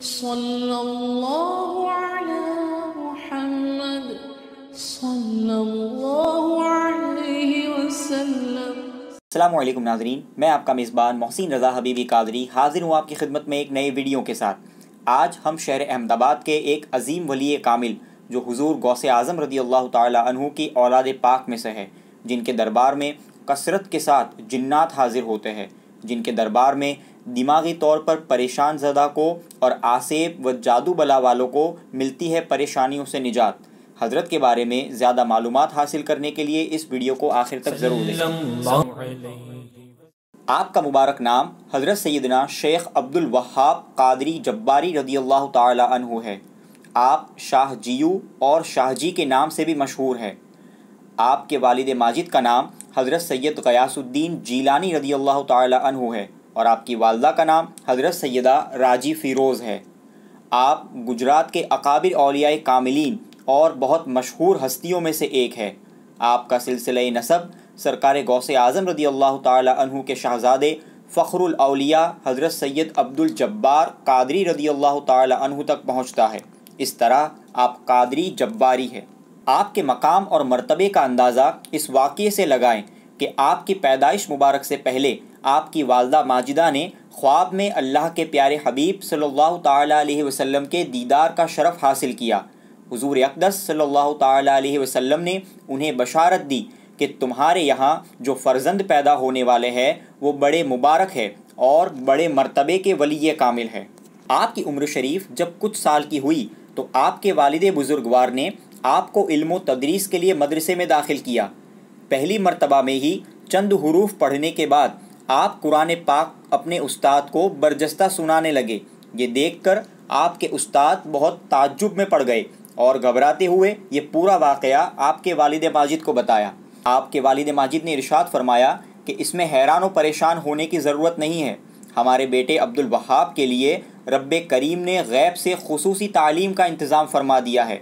अल्लाम नाजरीन मैं आपका मेज़बान मोहसिन रज़ा हबीबी कादरी हाजिर हूँ आपकी खिदमत में एक नए वीडियो के साथ आज हम शहर अहमदाबाद के एक अजीम वली कामिल जो हजूर गौस आज़म रदी अल्लाह तहु की औलाद पाक में से है जिनके दरबार में कसरत के साथ जन्नात हाजिर होते हैं जिनके दरबार में दिमागी तौर पर परेशान जदा को और आसेब व जादू बला वालों को मिलती है परेशानियों से निजात हजरत के बारे में ज़्यादा मालूम हासिल करने के लिए इस वीडियो को आखिर तक ज़रूर देखें आपका मुबारक नाम हजरत सैदना शेख अब्दुल वहाब कादरी जब्बारी रदी अल्लाह तु है आप शाह जियू और शाहजी के नाम से भी मशहूर है आपके वालिद माजिद का नाम हज़रत सैयद कयासुद्दीन जीलानी रदी अल्लाह तहु है और आपकी वालदा का नाम हज़रत सैदा राजी फ़िरोज़ है आप गुजरात के अकाबिर अलिया कामिलीन और बहुत मशहूर हस्तियों में से एक है आपका सिलसिला नसब सरकार गौस आज़म रदी अल्लाह तहु के शहज़ादे फ़खरुलौलिया हज़रत सैयद अब्दुल जब्बार कादरी रदी अल्लाह तहु तक पहुँचता है इस तरह आप कादरी जब्बारी है आपके मकाम और मरतबे का अंदाज़ा इस वाक़े से लगाएँ कि आपकी पैदाइश मुबारक से पहले आपकी वालदा माजिदा ने ख्वाब में अल्लाह के प्यारे हबीब सल्लल्लाहु अलैहि वसल्लम के दीदार का शरफ़ हासिल किया हुजूर अकदस सल्लल्लाहु अलैहि वसल्लम ने उन्हें बशारत दी कि तुम्हारे यहाँ जो फर्जंद पैदा होने वाले हैं वो बड़े मुबारक है और बड़े मरतबे के वली कामिल है आपकी उम्र शरीफ जब कुछ साल की हुई तो आपके वालद बुज़ुर्गवार ने आपको इल्म तदरीस के लिए मदरसे में दाखिल किया पहली मर्तबा में ही चंद हरूफ पढ़ने के बाद आप कुरान पाक अपने उस्ताद को बर्जस्ता सुनाने लगे ये देखकर आपके उस्ताद बहुत ताज्जुब में पड़ गए और घबराते हुए ये पूरा वाक़ आपके वालिद माजिद को बताया आपके वालिद माजिद ने इरशाद फरमाया कि इसमें हैरान और परेशान होने की ज़रूरत नहीं है हमारे बेटे अब्दुल वहाब के लिए रब करीम ने गैब से खसूसी तालीम का इंतज़ाम फरमा दिया है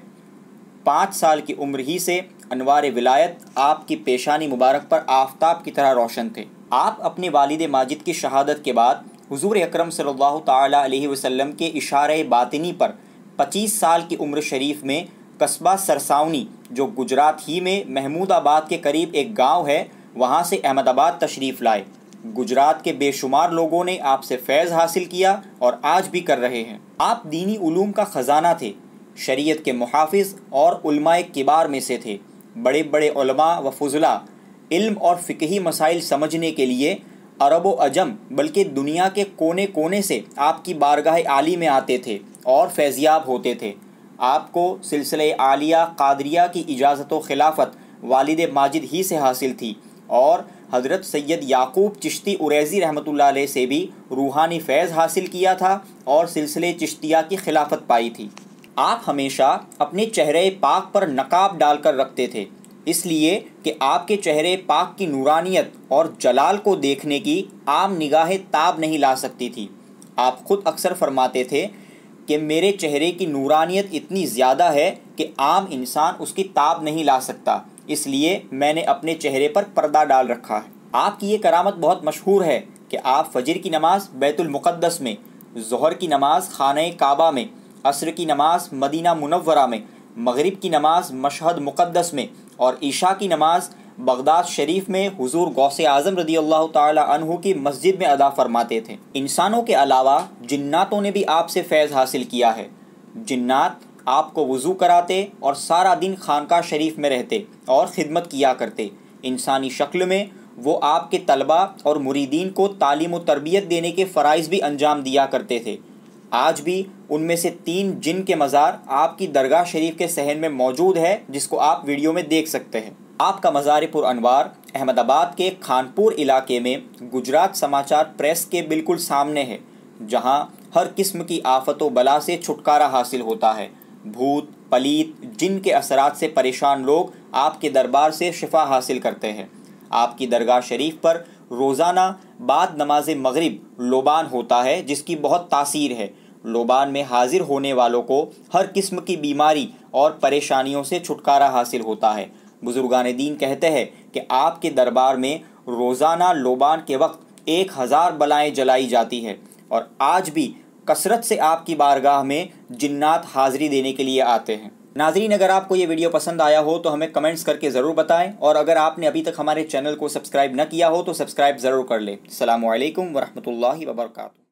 पाँच साल की उम्र ही से अनवार विलायत आपकी पेशानी मुबारक पर आफ्ताब की तरह रोशन थे आप अपने वालिद माजिद की शहादत के बाद हुजूर अकरम सल्लल्लाहु अलैहि वसल्लम के इशारे बातिनी पर 25 साल की उम्र शरीफ में कस्बा सरसावनी जो गुजरात ही में महमूदाबाद के करीब एक गांव है वहां से अहमदाबाद तशरीफ़ लाए गुजरात के बेशुमार लोगों ने आपसे फैज़ हासिल किया और आज भी कर रहे हैं आप दीनी का ख़जाना थे शरीयत के मुहाफ़ और किबार में से थे बड़े बड़े व फजला इल्म और फ़िकही मसाइल समझने के लिए अरब व अजम बल्कि दुनिया के कोने कोने से आपकी बारगाह आली में आते थे और फैज़ियाब होते थे आपको सिलसिले आलिया कादरिया की इजाज़त व खिलाफत वालिद माजिद ही से हासिल थी और हज़रत सैयद याकूब चिश्ती उरेजी रहमत से भी रूहानी फैज़ हासिल किया था और सिलसिले चिश्तिया की खिलाफत पाई थी आप हमेशा अपने चेहरे पाक पर नकाब डालकर रखते थे इसलिए कि आपके चेहरे पाक की नूरानियत और जलाल को देखने की आम निगाहें ताब नहीं ला सकती थी आप खुद अक्सर फरमाते थे कि मेरे चेहरे की नूरानियत इतनी ज़्यादा है कि आम इंसान उसकी ताब नहीं ला सकता इसलिए मैंने अपने चेहरे पर पर्दा डाल रखा है आपकी ये करामत बहुत मशहूर है कि आप फजर की नमाज़ बैतुलमक़दस में जहर की नमाज़ खान काबा में असर की नमाज मदीना मुनवरा में मगरिब की नमाज मशहद मुक़दस में और ईशा की नमाज बगदाद शरीफ में हुजूर गौस आज़म रदी अल्लाह तहु की मस्जिद में अदा फरमाते थे इंसानों के अलावा जन्नातों ने भी आपसे फैज़ हासिल किया है जन्नात आपको वज़ू कराते और सारा दिन खानका शरीफ में रहते और ख़िदमत किया करते इंसानी शक्ल में वो आपके तलबा और मुरीदीन को तालीम तरबियत देने के फ़रज़ भी अंजाम दिया करते थे आज भी उनमें से तीन जिन के मज़ार आपकी दरगाह शरीफ के सहन में मौजूद है जिसको आप वीडियो में देख सकते हैं आपका मज़ार अनवार अहमदाबाद के खानपुर इलाके में गुजरात समाचार प्रेस के बिल्कुल सामने है जहां हर किस्म की आफतों बला से छुटकारा हासिल होता है भूत पलीत जिन के असरात से परेशान लोग आपके दरबार से शिफा हासिल करते हैं आपकी दरगाह शरीफ पर रोज़ाना बाद नमाज मगरिब लोबान होता है जिसकी बहुत तासीर है लोबान में हाजिर होने वालों को हर किस्म की बीमारी और परेशानियों से छुटकारा हासिल होता है बुज़ुर्गान दीन कहते हैं कि आपके दरबार में रोज़ाना लोबान के वक्त एक हज़ार बलाएँ जलाई जाती है और आज भी कसरत से आपकी बारगाह में जिन्नात हाज़िरी देने के लिए आते हैं नाजरीन अगर आपको ये वीडियो पसंद आया हो तो हमें कमेंट्स करके ज़रूर बताएं और अगर आपने अभी तक हमारे चैनल को सब्सक्राइब न किया हो तो सब्सक्राइब ज़रूर कर लें अल्लाम वरहमल वर्का